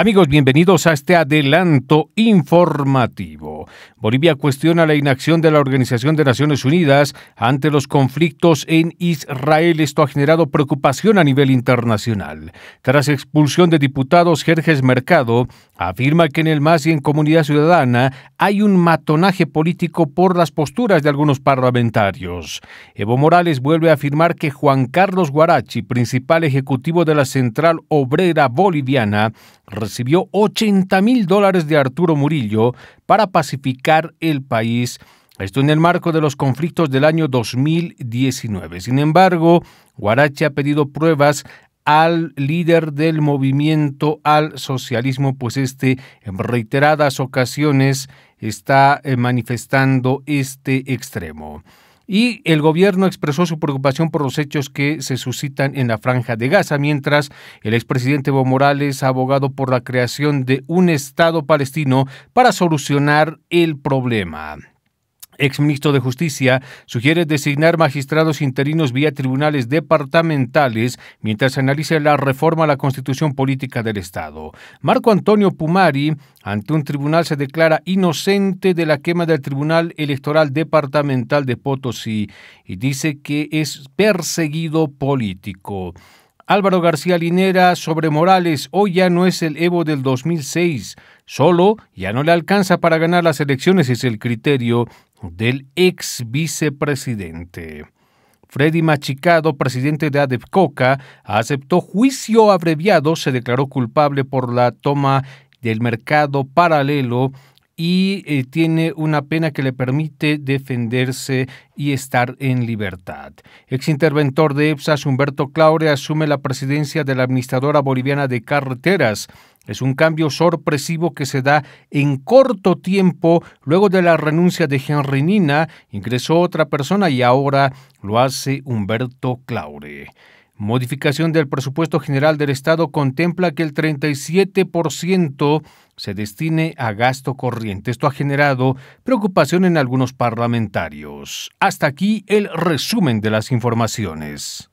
Amigos, bienvenidos a este adelanto informativo. Bolivia cuestiona la inacción de la Organización de Naciones Unidas ante los conflictos en Israel. Esto ha generado preocupación a nivel internacional. Tras expulsión de diputados, Jerjes Mercado afirma que en el MAS y en Comunidad Ciudadana hay un matonaje político por las posturas de algunos parlamentarios. Evo Morales vuelve a afirmar que Juan Carlos Guarachi, principal ejecutivo de la Central Obrera Boliviana, recibió 80 mil dólares de Arturo Murillo para pacificar el país. Esto en el marco de los conflictos del año 2019. Sin embargo, Guarache ha pedido pruebas al líder del movimiento al socialismo, pues este en reiteradas ocasiones está eh, manifestando este extremo y el gobierno expresó su preocupación por los hechos que se suscitan en la franja de Gaza, mientras el expresidente Evo Morales ha abogado por la creación de un Estado palestino para solucionar el problema ministro de Justicia, sugiere designar magistrados interinos vía tribunales departamentales mientras se analice la reforma a la constitución política del Estado. Marco Antonio Pumari, ante un tribunal, se declara inocente de la quema del Tribunal Electoral Departamental de Potosí y dice que es perseguido político. Álvaro García Linera sobre Morales hoy ya no es el Evo del 2006, solo ya no le alcanza para ganar las elecciones es el criterio del ex vicepresidente. Freddy Machicado, presidente de ADEPCOCA, aceptó juicio abreviado, se declaró culpable por la toma del mercado paralelo y eh, tiene una pena que le permite defenderse y estar en libertad. Exinterventor de EPSAS, Humberto Claure, asume la presidencia de la Administradora Boliviana de Carreteras. Es un cambio sorpresivo que se da en corto tiempo luego de la renuncia de Henry Nina, ingresó otra persona y ahora lo hace Humberto Claure modificación del presupuesto general del Estado contempla que el 37% se destine a gasto corriente. Esto ha generado preocupación en algunos parlamentarios. Hasta aquí el resumen de las informaciones.